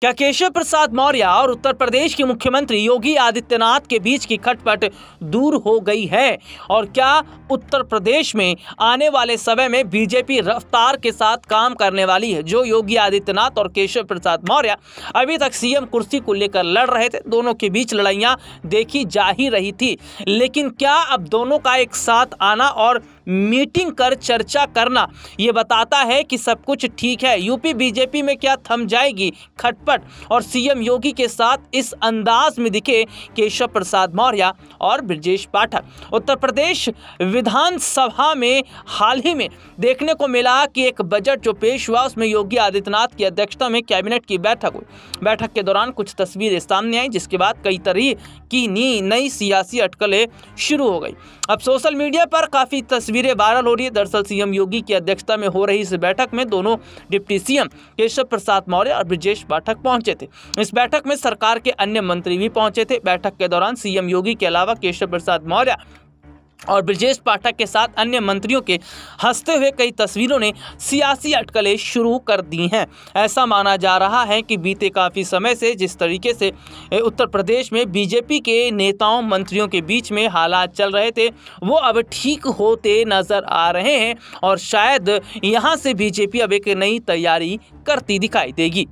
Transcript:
क्या केशव प्रसाद मौर्य और उत्तर प्रदेश के मुख्यमंत्री योगी आदित्यनाथ के बीच की खटपट दूर हो गई है और क्या उत्तर प्रदेश में आने वाले समय में बीजेपी रफ्तार के साथ काम करने वाली है जो योगी आदित्यनाथ और केशव प्रसाद मौर्य अभी तक सीएम कुर्सी को लेकर लड़ रहे थे दोनों के बीच लड़ाइयाँ देखी जा ही रही थी लेकिन क्या अब दोनों का एक साथ आना और मीटिंग कर चर्चा करना ये बताता है कि सब कुछ ठीक है यूपी बीजेपी में क्या थम जाएगी खटपट और सीएम योगी के साथ इस अंदाज में दिखे केशव प्रसाद मौर्य और ब्रजेश पाठक उत्तर प्रदेश विधानसभा में हाल ही में देखने को मिला कि एक बजट जो पेश हुआ उसमें योगी आदित्यनाथ की अध्यक्षता में कैबिनेट की बैठक हुई बैठक के दौरान कुछ तस्वीरें सामने आई जिसके बाद कई तरह की नई सियासी अटकलें शुरू हो गई अब सोशल मीडिया पर काफ़ी तस्वीर तस्वीरें वायरल हो रही है दरअसल सीएम योगी की अध्यक्षता में हो रही इस बैठक में दोनों डिप्टी सीएम केशव प्रसाद मौर्य और ब्रजेश पाठक पहुंचे थे इस बैठक में सरकार के अन्य मंत्री भी पहुंचे थे बैठक के दौरान सीएम योगी के अलावा केशव प्रसाद मौर्य और ब्रजेश पाठक के साथ अन्य मंत्रियों के हंसते हुए कई तस्वीरों ने सियासी अटकलें शुरू कर दी हैं ऐसा माना जा रहा है कि बीते काफ़ी समय से जिस तरीके से उत्तर प्रदेश में बीजेपी के नेताओं मंत्रियों के बीच में हालात चल रहे थे वो अब ठीक होते नज़र आ रहे हैं और शायद यहाँ से बीजेपी अब एक नई तैयारी करती दिखाई देगी